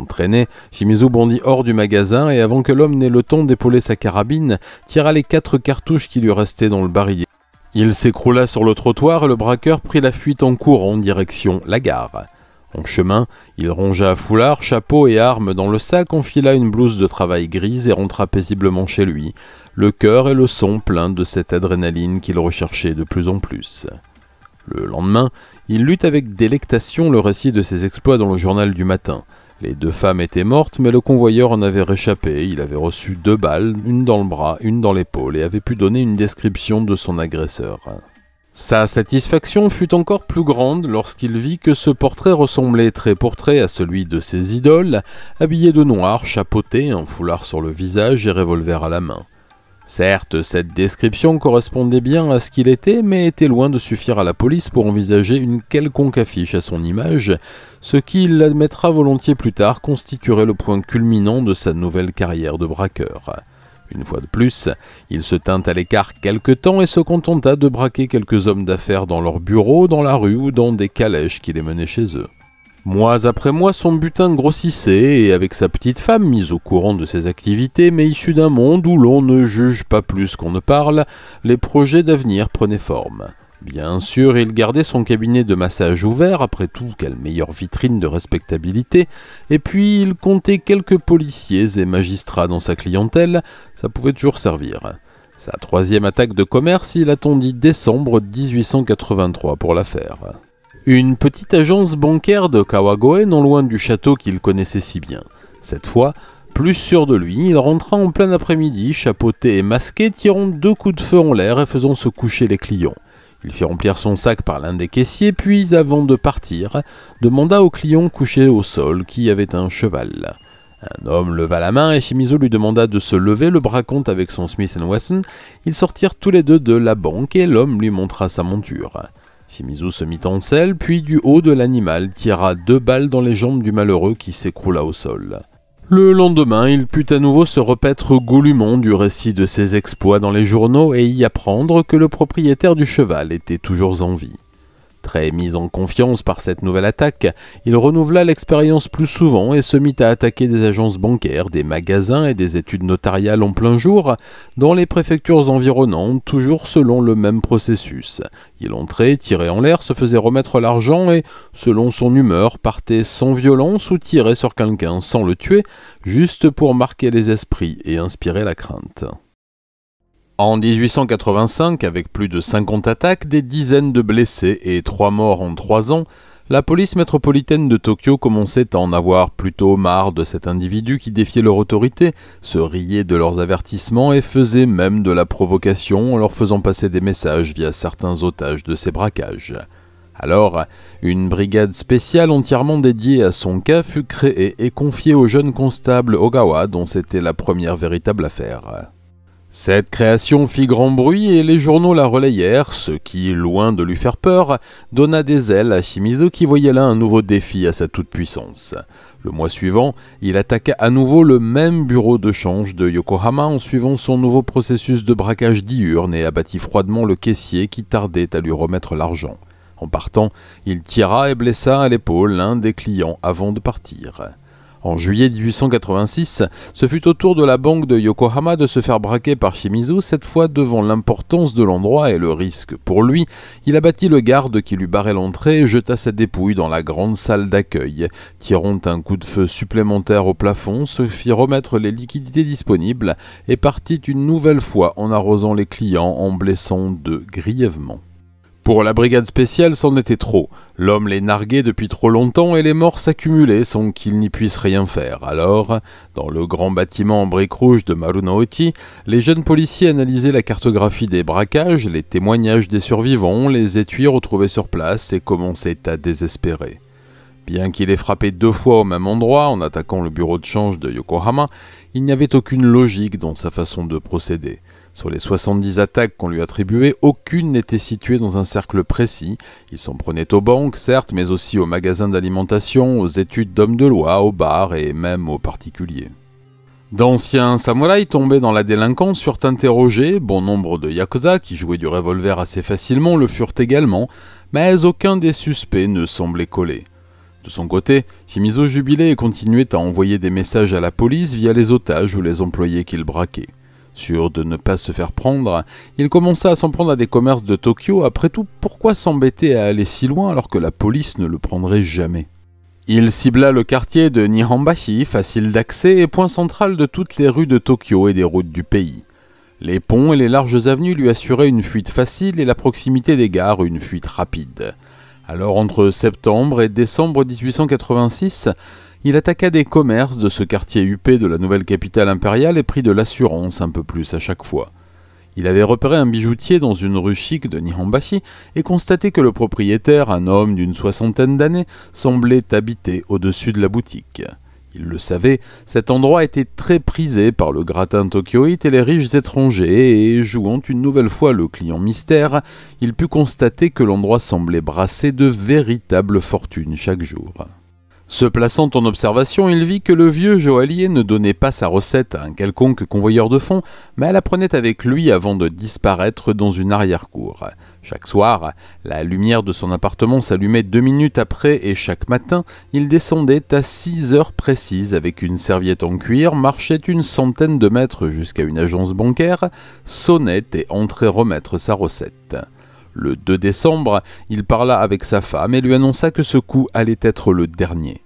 traîner, Shimizu bondit hors du magasin et avant que l'homme n'ait le temps d'épauler sa carabine, tira les quatre cartouches qui lui restaient dans le barillet. Il s'écroula sur le trottoir et le braqueur prit la fuite en courant en direction la gare. En chemin, il rongea foulard, chapeau et armes dans le sac, enfila une blouse de travail grise et rentra paisiblement chez lui, le cœur et le son pleins de cette adrénaline qu'il recherchait de plus en plus. Le lendemain, il lut avec délectation le récit de ses exploits dans le journal du matin. Les deux femmes étaient mortes, mais le convoyeur en avait réchappé. Il avait reçu deux balles, une dans le bras, une dans l'épaule, et avait pu donner une description de son agresseur. Sa satisfaction fut encore plus grande lorsqu'il vit que ce portrait ressemblait très pour à celui de ses idoles, habillé de noir, chapeauté, un foulard sur le visage et revolver à la main. Certes, cette description correspondait bien à ce qu'il était, mais était loin de suffire à la police pour envisager une quelconque affiche à son image, ce qui, il l'admettra volontiers plus tard, constituerait le point culminant de sa nouvelle carrière de braqueur. Une fois de plus, il se tint à l'écart quelque temps et se contenta de braquer quelques hommes d'affaires dans leurs bureaux, dans la rue ou dans des calèches qui les menaient chez eux. Mois après mois, son butin grossissait, et avec sa petite femme, mise au courant de ses activités, mais issue d'un monde où l'on ne juge pas plus qu'on ne parle, les projets d'avenir prenaient forme. Bien sûr, il gardait son cabinet de massage ouvert, après tout, quelle meilleure vitrine de respectabilité, et puis il comptait quelques policiers et magistrats dans sa clientèle, ça pouvait toujours servir. Sa troisième attaque de commerce, il attendit décembre 1883 pour la faire. Une petite agence bancaire de Kawagoe, non loin du château qu'il connaissait si bien. Cette fois, plus sûr de lui, il rentra en plein après-midi, chapeauté et masqué, tirant deux coups de feu en l'air et faisant se coucher les clients. Il fit remplir son sac par l'un des caissiers, puis, avant de partir, demanda au client couché au sol qui avait un cheval. Un homme leva la main et Shimizu lui demanda de se lever, le bras avec son Smith Wesson. Ils sortirent tous les deux de la banque et l'homme lui montra sa monture. Shimizu se mit en selle, puis du haut de l'animal tira deux balles dans les jambes du malheureux qui s'écroula au sol. Le lendemain, il put à nouveau se repaître goulûment du récit de ses exploits dans les journaux et y apprendre que le propriétaire du cheval était toujours en vie. Très mis en confiance par cette nouvelle attaque, il renouvela l'expérience plus souvent et se mit à attaquer des agences bancaires, des magasins et des études notariales en plein jour dans les préfectures environnantes, toujours selon le même processus. Il entrait, tirait en l'air, se faisait remettre l'argent et, selon son humeur, partait sans violence ou tirait sur quelqu'un sans le tuer, juste pour marquer les esprits et inspirer la crainte. En 1885, avec plus de 50 attaques, des dizaines de blessés et trois morts en trois ans, la police métropolitaine de Tokyo commençait à en avoir plutôt marre de cet individu qui défiait leur autorité, se riait de leurs avertissements et faisait même de la provocation en leur faisant passer des messages via certains otages de ces braquages. Alors, une brigade spéciale entièrement dédiée à son cas fut créée et confiée au jeune constable Ogawa dont c'était la première véritable affaire. Cette création fit grand bruit et les journaux la relayèrent, ce qui, loin de lui faire peur, donna des ailes à Shimizu qui voyait là un nouveau défi à sa toute-puissance. Le mois suivant, il attaqua à nouveau le même bureau de change de Yokohama en suivant son nouveau processus de braquage diurne et abattit froidement le caissier qui tardait à lui remettre l'argent. En partant, il tira et blessa à l'épaule l'un des clients avant de partir. En juillet 1886, ce fut au tour de la banque de Yokohama de se faire braquer par Shimizu, cette fois devant l'importance de l'endroit et le risque pour lui, il abattit le garde qui lui barrait l'entrée et jeta sa dépouille dans la grande salle d'accueil. Tirant un coup de feu supplémentaire au plafond, se fit remettre les liquidités disponibles et partit une nouvelle fois en arrosant les clients en blessant deux grièvement. Pour la brigade spéciale, c'en était trop. L'homme les narguait depuis trop longtemps et les morts s'accumulaient sans qu'ils n'y puissent rien faire. Alors, dans le grand bâtiment en briques rouges de Marunouchi, les jeunes policiers analysaient la cartographie des braquages, les témoignages des survivants, les étuis retrouvés sur place et commençaient à désespérer. Bien qu'il ait frappé deux fois au même endroit en attaquant le bureau de change de Yokohama, il n'y avait aucune logique dans sa façon de procéder. Sur les 70 attaques qu'on lui attribuait, aucune n'était située dans un cercle précis. Il s'en prenait aux banques, certes, mais aussi aux magasins d'alimentation, aux études d'hommes de loi, aux bars et même aux particuliers. D'anciens samouraïs tombés dans la délinquance furent interrogés, bon nombre de yakuza qui jouaient du revolver assez facilement le furent également, mais aucun des suspects ne semblait coller. De son côté, Shimizu jubilait et continuait à envoyer des messages à la police via les otages ou les employés qu'il braquait. Sûr de ne pas se faire prendre, il commença à s'en prendre à des commerces de Tokyo, après tout pourquoi s'embêter à aller si loin alors que la police ne le prendrait jamais il cibla le quartier de Nihonbashi, facile d'accès et point central de toutes les rues de Tokyo et des routes du pays. Les ponts et les larges avenues lui assuraient une fuite facile et la proximité des gares une fuite rapide. Alors entre septembre et décembre 1886, il attaqua des commerces de ce quartier huppé de la nouvelle capitale impériale et prit de l'assurance un peu plus à chaque fois. Il avait repéré un bijoutier dans une rue chic de Nihonbashi et constaté que le propriétaire, un homme d'une soixantaine d'années, semblait habiter au-dessus de la boutique. Il le savait, cet endroit était très prisé par le gratin tokyoïte et les riches étrangers, et jouant une nouvelle fois le client mystère, il put constater que l'endroit semblait brasser de véritables fortunes chaque jour. Se plaçant en observation, il vit que le vieux joaillier ne donnait pas sa recette à un quelconque convoyeur de fonds, mais elle apprenait avec lui avant de disparaître dans une arrière-cour. Chaque soir, la lumière de son appartement s'allumait deux minutes après et chaque matin, il descendait à six heures précises avec une serviette en cuir, marchait une centaine de mètres jusqu'à une agence bancaire, sonnait et entrait remettre sa recette. Le 2 décembre, il parla avec sa femme et lui annonça que ce coup allait être le dernier.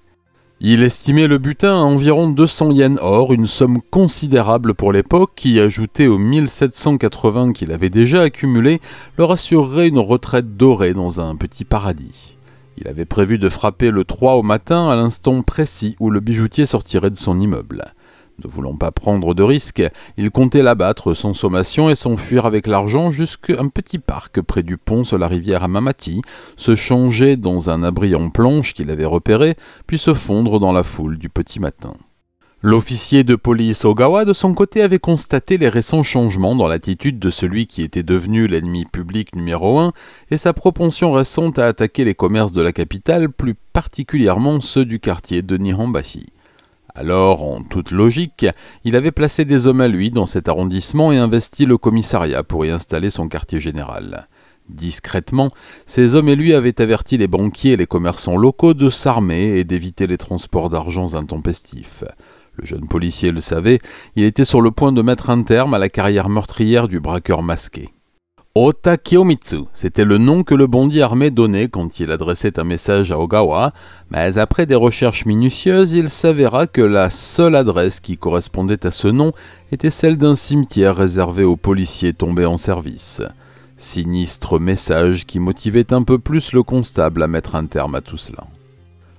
Il estimait le butin à environ 200 yens or, une somme considérable pour l'époque qui, ajoutée aux 1780 qu'il avait déjà accumulés, leur assurerait une retraite dorée dans un petit paradis. Il avait prévu de frapper le 3 au matin à l'instant précis où le bijoutier sortirait de son immeuble. Ne voulant pas prendre de risques, il comptait l'abattre sans sommation et s'enfuir avec l'argent jusqu'à un petit parc près du pont sur la rivière Amamati, se changer dans un abri en planche qu'il avait repéré, puis se fondre dans la foule du petit matin. L'officier de police Ogawa, de son côté, avait constaté les récents changements dans l'attitude de celui qui était devenu l'ennemi public numéro un et sa propension récente à attaquer les commerces de la capitale, plus particulièrement ceux du quartier de Nihonbashi. Alors, en toute logique, il avait placé des hommes à lui dans cet arrondissement et investi le commissariat pour y installer son quartier général. Discrètement, ces hommes et lui avaient averti les banquiers et les commerçants locaux de s'armer et d'éviter les transports d'argent intempestifs. Le jeune policier le savait, il était sur le point de mettre un terme à la carrière meurtrière du braqueur masqué. Ota Kiyomitsu, c'était le nom que le bandit armé donnait quand il adressait un message à Ogawa, mais après des recherches minutieuses, il s'avéra que la seule adresse qui correspondait à ce nom était celle d'un cimetière réservé aux policiers tombés en service. Sinistre message qui motivait un peu plus le constable à mettre un terme à tout cela.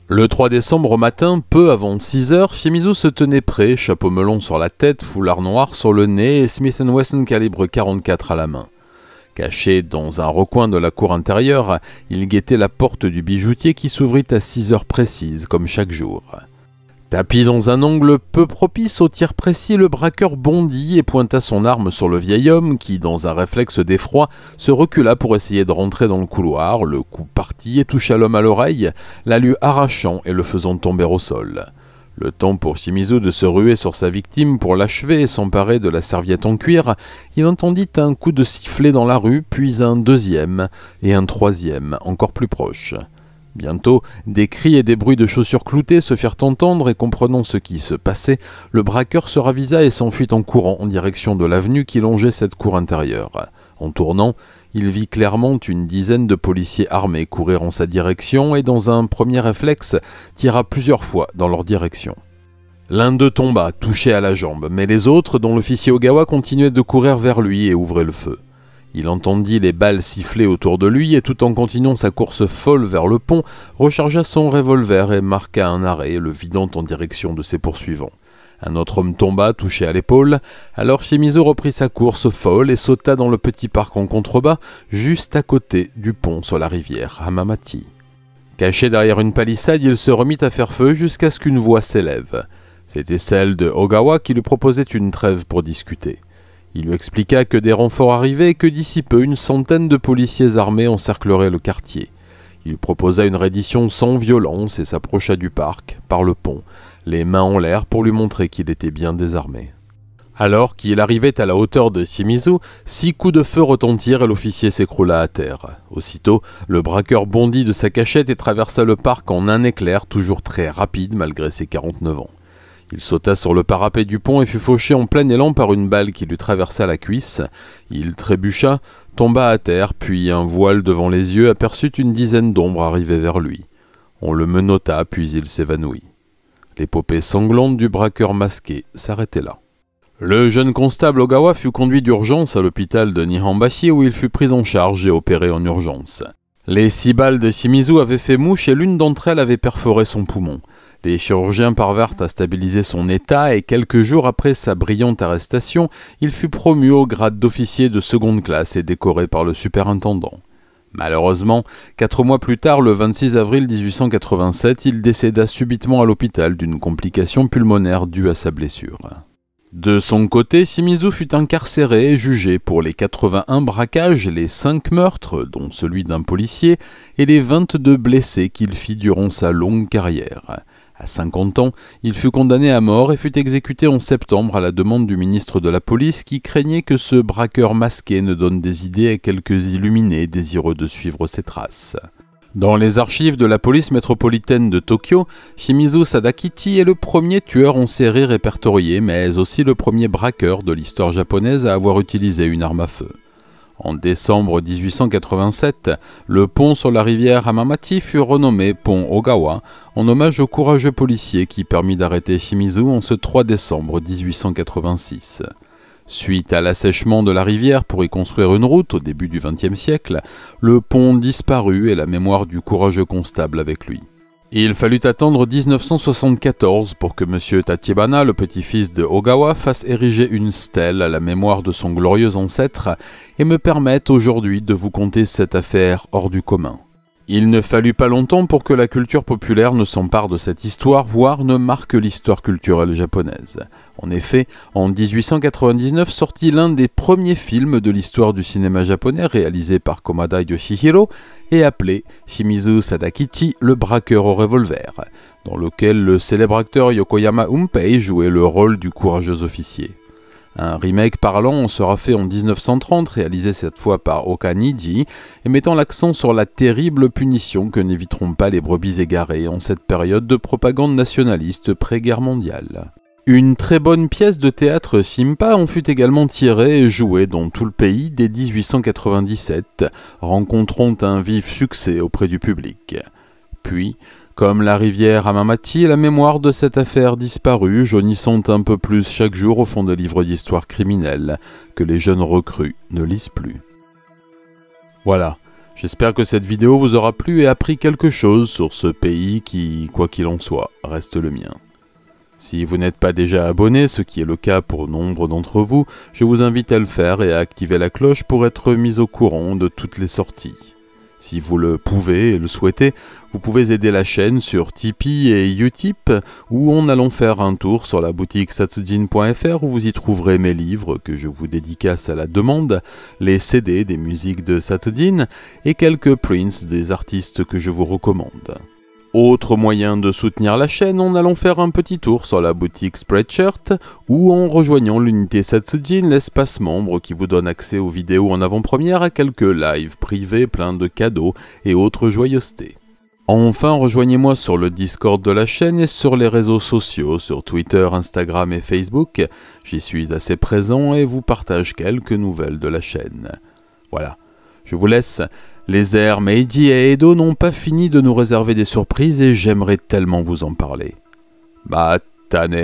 Le 3 décembre au matin, peu avant 6 heures, Shimizu se tenait prêt, chapeau melon sur la tête, foulard noir sur le nez et Smith Wesson calibre 44 à la main. Caché dans un recoin de la cour intérieure, il guettait la porte du bijoutier qui s'ouvrit à six heures précises, comme chaque jour. Tapis dans un angle peu propice au tir précis, le braqueur bondit et pointa son arme sur le vieil homme qui, dans un réflexe d'effroi, se recula pour essayer de rentrer dans le couloir. Le coup partit et toucha l'homme à l'oreille, la lui arrachant et le faisant tomber au sol. Le temps pour Shimizu de se ruer sur sa victime pour l'achever et s'emparer de la serviette en cuir, il entendit un coup de sifflet dans la rue, puis un deuxième et un troisième, encore plus proche. Bientôt, des cris et des bruits de chaussures cloutées se firent entendre et comprenant ce qui se passait, le braqueur se ravisa et s'enfuit en courant en direction de l'avenue qui longeait cette cour intérieure. En tournant, il vit clairement une dizaine de policiers armés courir en sa direction et dans un premier réflexe tira plusieurs fois dans leur direction. L'un d'eux tomba, touché à la jambe, mais les autres, dont l'officier Ogawa, continuaient de courir vers lui et ouvraient le feu. Il entendit les balles siffler autour de lui et tout en continuant sa course folle vers le pont, rechargea son revolver et marqua un arrêt, le vidant en direction de ses poursuivants. Un autre homme tomba, touché à l'épaule. Alors Shimizu reprit sa course folle et sauta dans le petit parc en contrebas, juste à côté du pont sur la rivière Hamamati. Caché derrière une palissade, il se remit à faire feu jusqu'à ce qu'une voix s'élève. C'était celle de Ogawa qui lui proposait une trêve pour discuter. Il lui expliqua que des renforts arrivaient et que d'ici peu une centaine de policiers armés encercleraient le quartier. Il proposa une reddition sans violence et s'approcha du parc, par le pont, les mains en l'air pour lui montrer qu'il était bien désarmé. Alors qu'il arrivait à la hauteur de Shimizu, six coups de feu retentirent et l'officier s'écroula à terre. Aussitôt, le braqueur bondit de sa cachette et traversa le parc en un éclair, toujours très rapide malgré ses 49 ans. Il sauta sur le parapet du pont et fut fauché en plein élan par une balle qui lui traversa la cuisse. Il trébucha, tomba à terre, puis un voile devant les yeux aperçut une dizaine d'ombres arrivées vers lui. On le menota, puis il s'évanouit. L'épopée sanglante du braqueur masqué s'arrêtait là. Le jeune constable Ogawa fut conduit d'urgence à l'hôpital de Nihambashi où il fut pris en charge et opéré en urgence. Les six balles de Shimizu avaient fait mouche et l'une d'entre elles avait perforé son poumon. Les chirurgiens parvinrent à stabiliser son état et quelques jours après sa brillante arrestation, il fut promu au grade d'officier de seconde classe et décoré par le superintendant. Malheureusement, quatre mois plus tard, le 26 avril 1887, il décéda subitement à l'hôpital d'une complication pulmonaire due à sa blessure. De son côté, Shimizu fut incarcéré et jugé pour les 81 braquages les 5 meurtres, dont celui d'un policier, et les 22 blessés qu'il fit durant sa longue carrière. À 50 ans, il fut condamné à mort et fut exécuté en septembre à la demande du ministre de la Police qui craignait que ce braqueur masqué ne donne des idées à quelques illuminés désireux de suivre ses traces. Dans les archives de la police métropolitaine de Tokyo, Shimizu Sadakichi est le premier tueur en série répertorié, mais aussi le premier braqueur de l'histoire japonaise à avoir utilisé une arme à feu. En décembre 1887, le pont sur la rivière Hamamati fut renommé pont Ogawa en hommage au courageux policier qui permit d'arrêter Shimizu en ce 3 décembre 1886. Suite à l'assèchement de la rivière pour y construire une route au début du XXe siècle, le pont disparut et la mémoire du courageux constable avec lui. Il fallut attendre 1974 pour que M. Tatibana, le petit-fils de Ogawa, fasse ériger une stèle à la mémoire de son glorieux ancêtre et me permette aujourd'hui de vous conter cette affaire hors du commun. Il ne fallut pas longtemps pour que la culture populaire ne s'empare de cette histoire, voire ne marque l'histoire culturelle japonaise. En effet, en 1899 sortit l'un des premiers films de l'histoire du cinéma japonais réalisé par Komada Yoshihiro et appelé Shimizu Sadakichi, le braqueur au revolver, dans lequel le célèbre acteur Yokoyama Umpei jouait le rôle du courageux officier. Un remake parlant en sera fait en 1930, réalisé cette fois par Okanidi, et mettant l'accent sur la terrible punition que n'éviteront pas les brebis égarées en cette période de propagande nationaliste pré-guerre mondiale. Une très bonne pièce de théâtre Simpa en fut également tirée et jouée dans tout le pays dès 1897, rencontrant un vif succès auprès du public. Puis, comme la rivière Amamati, la mémoire de cette affaire disparue jaunissant un peu plus chaque jour au fond de livres d'histoire criminelle que les jeunes recrues ne lisent plus. Voilà, j'espère que cette vidéo vous aura plu et appris quelque chose sur ce pays qui, quoi qu'il en soit, reste le mien. Si vous n'êtes pas déjà abonné, ce qui est le cas pour nombre d'entre vous, je vous invite à le faire et à activer la cloche pour être mis au courant de toutes les sorties. Si vous le pouvez et le souhaitez, vous pouvez aider la chaîne sur Tipeee et Utip ou en allant faire un tour sur la boutique satudine.fr où vous y trouverez mes livres que je vous dédicace à la demande, les CD des musiques de Satudine et quelques prints des artistes que je vous recommande. Autre moyen de soutenir la chaîne en allant faire un petit tour sur la boutique Spreadshirt ou en rejoignant l'unité Satsujin, l'espace membre qui vous donne accès aux vidéos en avant-première à quelques lives privés pleins de cadeaux et autres joyeusetés. Enfin, rejoignez-moi sur le Discord de la chaîne et sur les réseaux sociaux, sur Twitter, Instagram et Facebook. J'y suis assez présent et vous partage quelques nouvelles de la chaîne. Voilà. Je vous laisse. Les airs Meiji et Edo n'ont pas fini de nous réserver des surprises et j'aimerais tellement vous en parler. Matane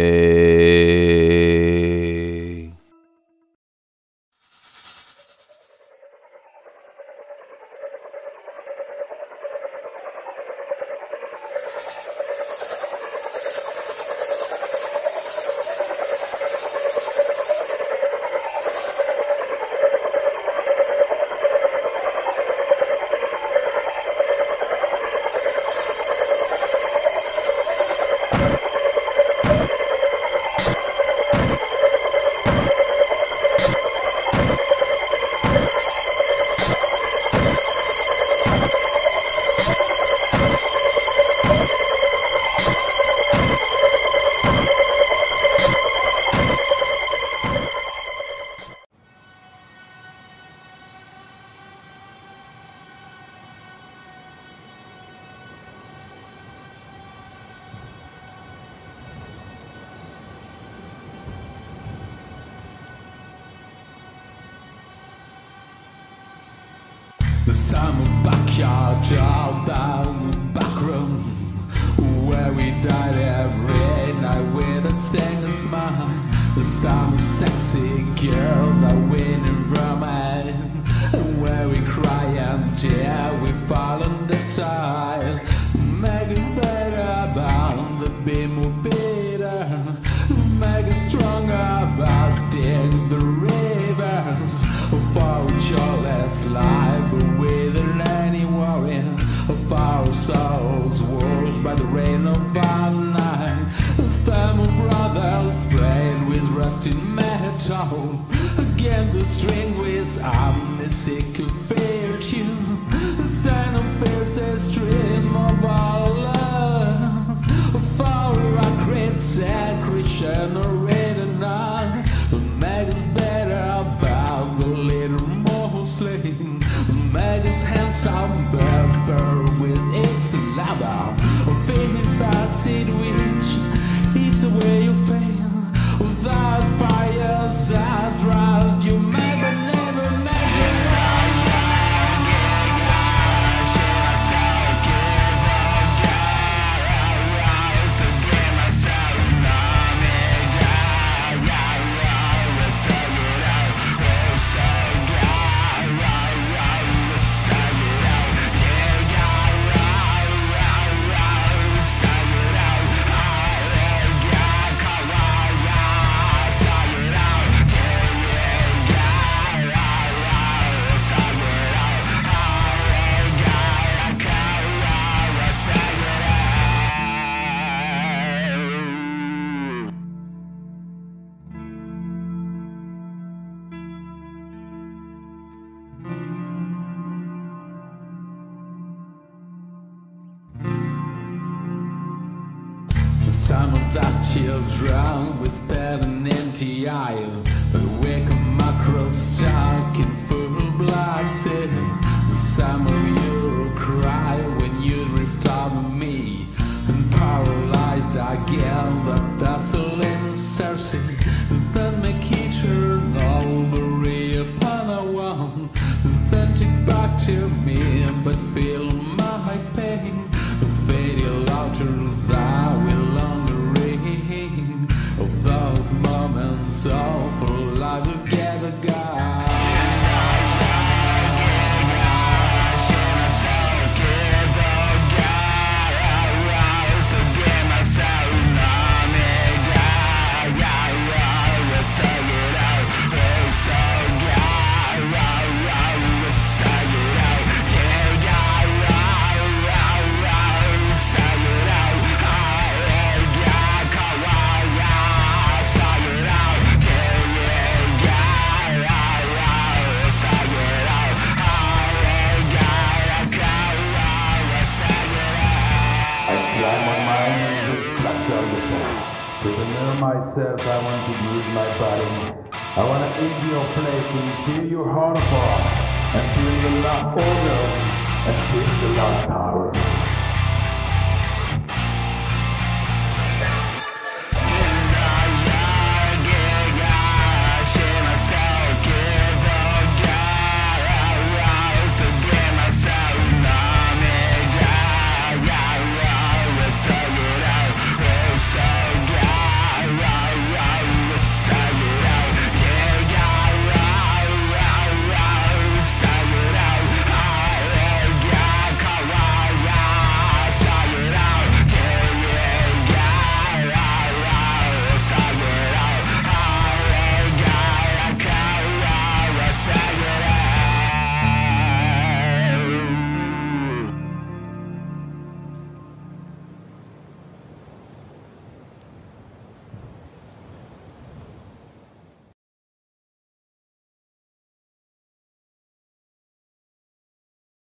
summer backyard job down the back room Where we died every night with a single smile the summer sexy girl that in romance And where we cry and tear string